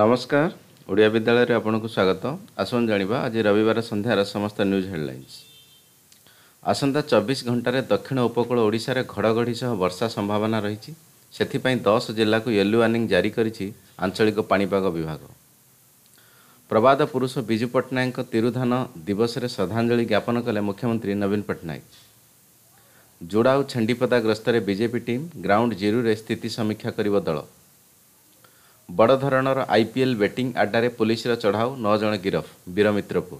ନମସ୍କାର ଓଡ଼ିଆ ବିଦ୍ୟାଳୟରେ ଆପଣଙ୍କୁ ସ୍ୱାଗତ ଆସନ୍ତୁ ଜାଣିବା ଆଜି ରବିବାର ସନ୍ଧ୍ୟାର ସମସ୍ତ ନ୍ୟୁଜ୍ ହେଡ଼ଲାଇନ୍ସ ଆସନ୍ତା ଚବିଶ ଘଣ୍ଟାରେ ଦକ୍ଷିଣ ଉପକୂଳ ଓଡ଼ିଶାରେ ଘଡ଼ଘଡ଼ି ସହ ବର୍ଷା ସମ୍ଭାବନା ରହିଛି ସେଥିପାଇଁ ଦଶ ଜିଲ୍ଲାକୁ ୟେଲୋ ୱାର୍ଣ୍ଣିଂ ଜାରି କରିଛି ଆଞ୍ଚଳିକ ପାଣିପାଗ ବିଭାଗ ପ୍ରବାଦ ପୁରୁଷ ବିଜୁ ପଟ୍ଟନାୟକଙ୍କ ତିରୁଧାନ ଦିବସରେ ଶ୍ରଦ୍ଧାଞ୍ଜଳି ଜ୍ଞାପନ କଲେ ମୁଖ୍ୟମନ୍ତ୍ରୀ ନବୀନ ପଟ୍ଟନାୟକ ଯୋଡ଼ାଉ ଛେଣ୍ଡିପଦା ଗ୍ରସ୍ତରେ ବିଜେପି ଟିମ୍ ଗ୍ରାଉଣ୍ଡ ଜିରୋରେ ସ୍ଥିତି ସମୀକ୍ଷା କରିବ ଦଳ ବଡ଼ ଧରଣର ଆଇପିଏଲ୍ ବେଟିଂ ଆଡ୍ଡାରେ ପୁଲିସ୍ର ଚଢ଼ାଉ ନଅ ଜଣ ଗିରଫ ବୀରମିତ୍ରପୁର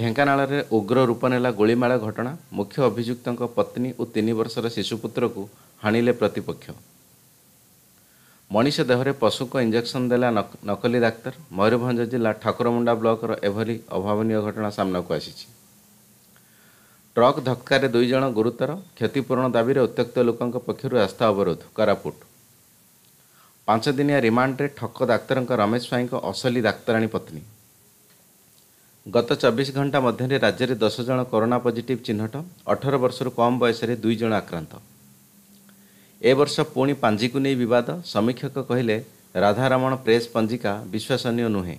ଢେଙ୍କାନାଳରେ ଉଗ୍ର ରୂପ ନେଲା ଗୁଳିମାଳ ଘଟଣା ମୁଖ୍ୟ ଅଭିଯୁକ୍ତଙ୍କ ପତ୍ନୀ ଓ ତିନି ବର୍ଷର ଶିଶୁପୁତ୍ରକୁ ହାଣିଲେ ପ୍ରତିପକ୍ଷ ମଣିଷ ଦେହରେ ପଶୁଙ୍କ ଇଞ୍ଜେକ୍ସନ୍ ଦେଲା ନକଲି ଡାକ୍ତର ମୟୂରଭଞ୍ଜ ଜିଲ୍ଲା ଠାକୁରମୁଣ୍ଡା ବ୍ଲକର ଏଭଳି ଅଭାବନୀୟ ଘଟଣା ସାମ୍ନାକୁ ଆସିଛି ଟ୍ରକ୍ ଧକ୍କାରେ ଦୁଇ ଜଣ ଗୁରୁତର କ୍ଷତିପୂରଣ ଦାବିରେ ଉତ୍ୟକ୍ତ ଲୋକଙ୍କ ପକ୍ଷରୁ ରାସ୍ତା ଅବରୋଧ କୋରାପୁଟ ପାଞ୍ଚଦିନିଆ ରିମାଣ୍ଡରେ ଠକ ଡାକ୍ତରଙ୍କ ରମେଶ ସ୍ୱାଇଁଙ୍କ ଅସଲି ଡାକ୍ତରାଣୀ ପତ୍ନୀ ଗତ ଚବିଶ ଘଣ୍ଟା ମଧ୍ୟରେ ରାଜ୍ୟରେ ଦଶ ଜଣ କରୋନା ପଜିଟିଭ୍ ଚିହ୍ନଟ ଅଠର ବର୍ଷରୁ କମ୍ ବୟସରେ ଦୁଇ ଜଣ ଆକ୍ରାନ୍ତ ଏ ବର୍ଷ ପୁଣି ପାଞ୍ଜିକୁ ନେଇ ବିବାଦ ସମୀକ୍ଷକ କହିଲେ ରାଧାରମଣ ପ୍ରେସ୍ ପଞ୍ଜିକା ବିଶ୍ୱସନୀୟ ନୁହେଁ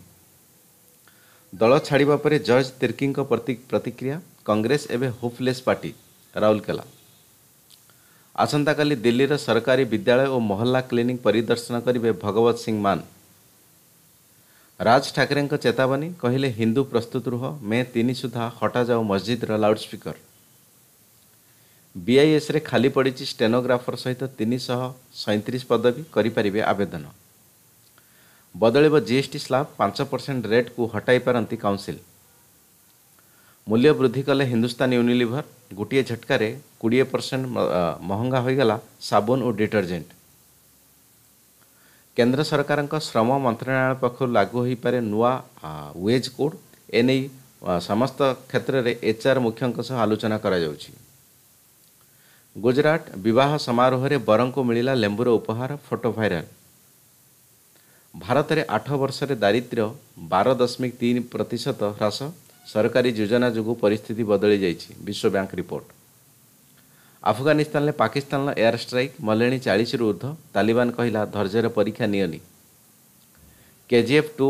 ଦଳ ଛାଡ଼ିବା ପରେ ଜର୍ଜ ତିର୍କୀଙ୍କ ପ୍ରତିକ୍ରିୟା କଂଗ୍ରେସ ଏବେ ହୋପ୍ଲେସ୍ ପାର୍ଟି ରାଉରକେଲା आसताकाली दिल्ली सरकारी विद्यालय ओ महल्ला क्लिन परिदर्शन गरे भगवत सिंह मान राज ठाकरे चेतावनी कहिले हिंदू प्रस्तुत रुह मे तिन सुधा हटा जाऊ मस्जिद्र लाउड स्पिकर विआईएस्रे खालि परिचि स्टेनोग्राफर सहित तिन शैतिस पदवी गरिपारे आवेदन बदलब जिएस टी रेट को हटाई पार काउन्स ମୂଲ୍ୟ ବୃଦ୍ଧି କଲେ ହିନ୍ଦୁସ୍ତାନ ୟୁନିଲିଭର ଗୋଟିଏ ଝଟକାରେ କୋଡ଼ିଏ ପରସେଣ୍ଟ ମହଙ୍ଗା ହୋଇଗଲା ସାବୁନ ଓ ଡିଟରଜେଣ୍ଟ କେନ୍ଦ୍ର ସରକାରଙ୍କ ଶ୍ରମ ମନ୍ତ୍ରଣାଳୟ ପକ୍ଷରୁ ଲାଗୁ ହୋଇପାରେ ନୂଆ ୱେଜ୍ କୋଡ୍ ଏନେଇ ସମସ୍ତ କ୍ଷେତ୍ରରେ ଏଚ୍ଆର୍ ମୁଖ୍ୟଙ୍କ ସହ ଆଲୋଚନା କରାଯାଉଛି ଗୁଜରାଟ ବିବାହ ସମାରୋହରେ ବରଙ୍କୁ ମିଳିଲା ଲେମ୍ବୁର ଉପହାର ଫଟୋ ଭାଇରାଲ ଭାରତରେ ଆଠ ବର୍ଷରେ ଦାରିଦ୍ର୍ୟ ବାର ଦଶମିକ ତିନି ପ୍ରତିଶତ ହ୍ରାସ ସରକାରୀ ଯୋଜନା ଯୋଗୁଁ ପରିସ୍ଥିତି ବଦଳି ଯାଇଛି ବିଶ୍ୱ ବ୍ୟାଙ୍କ ରିପୋର୍ଟ ଆଫଗାନିସ୍ତାନରେ ପାକିସ୍ତାନର ଏୟାର ଷ୍ଟ୍ରାଇକ୍ ମଲେଣି ଚାଳିଶରୁ ଉର୍ଦ୍ଧ୍ୱ ତାଲିବାନ କହିଲା ଧୈର୍ଯ୍ୟରେ ପରୀକ୍ଷା ନିଅନି KGF two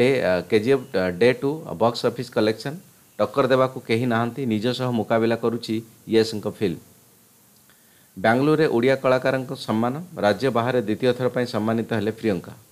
day KGF day two box office collection ଟକ୍କର ଦେବାକୁ କେହି ନାହାନ୍ତି ନିଜ ସହ ମୁକାବିଲା କରୁଛି ୟେସ୍ଙ୍କ ଫିଲ୍ମ ବାଙ୍ଗାଲୋରରେ ଓଡ଼ିଆ କଳାକାରଙ୍କ ସମ୍ମାନ ରାଜ୍ୟ ବାହାରେ ଦ୍ୱିତୀୟ ଥର ପାଇଁ ସମ୍ମାନିତ ହେଲେ ପ୍ରିୟଙ୍କା